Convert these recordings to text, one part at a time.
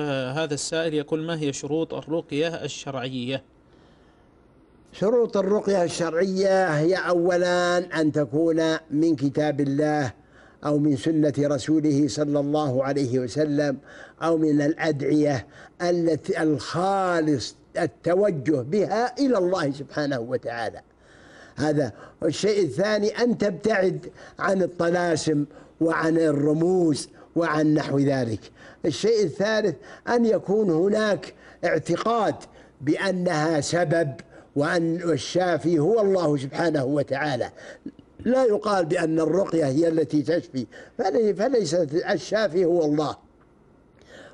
هذا السائل يقول ما هي شروط الرقية الشرعية شروط الرقية الشرعية هي أولا أن تكون من كتاب الله أو من سنة رسوله صلى الله عليه وسلم أو من الأدعية التي الخالص التوجه بها إلى الله سبحانه وتعالى هذا الشيء الثاني أن تبتعد عن الطلاسم وعن الرموز وعن نحو ذلك الشيء الثالث أن يكون هناك اعتقاد بأنها سبب وأن الشافي هو الله سبحانه وتعالى لا يقال بأن الرقية هي التي تشفي فليست الشافي هو الله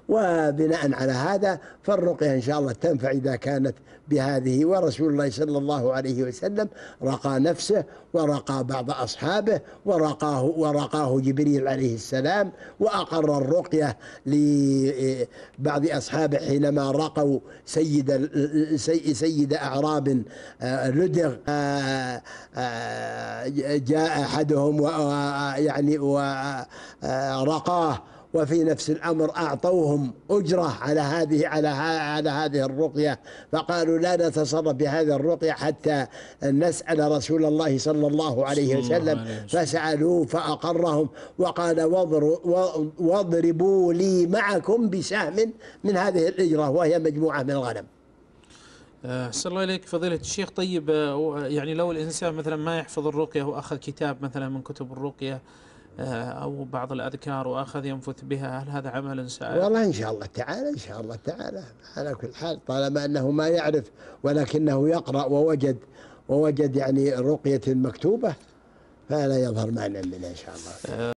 وبناء على هذا فالرقية إن شاء الله تنفع إذا كانت بهذه ورسول الله صلى الله عليه وسلم رقى نفسه ورقى بعض أصحابه ورقاه, ورقاه جبريل عليه السلام وأقر الرقية لبعض أصحابه حينما رقوا سيد, سيد أعراب آه، لدغ آه، آه، جاء أحدهم ويعني ورقاه وفي نفس الامر اعطوهم اجره على هذه على على هذه الرقيه فقالوا لا نتصرف بهذه الرقيه حتى نسال رسول الله صلى الله عليه وسلم فسالوه فاقرهم وقال واضربوا لي معكم بسهم من هذه الاجره وهي مجموعه من الغنم. أحسن آه، الله إليك فضيلة الشيخ طيب آه، يعني لو الإنسان مثلا ما يحفظ الرقية وأخذ كتاب مثلا من كتب الرقية آه، أو بعض الأذكار وأخذ ينفث بها هل هذا عمل سائر؟ والله إن شاء الله تعالى إن شاء الله تعالى على كل حال طالما أنه ما يعرف ولكنه يقرأ ووجد ووجد يعني رقية مكتوبة فلا يظهر معنى منها إن شاء الله آه.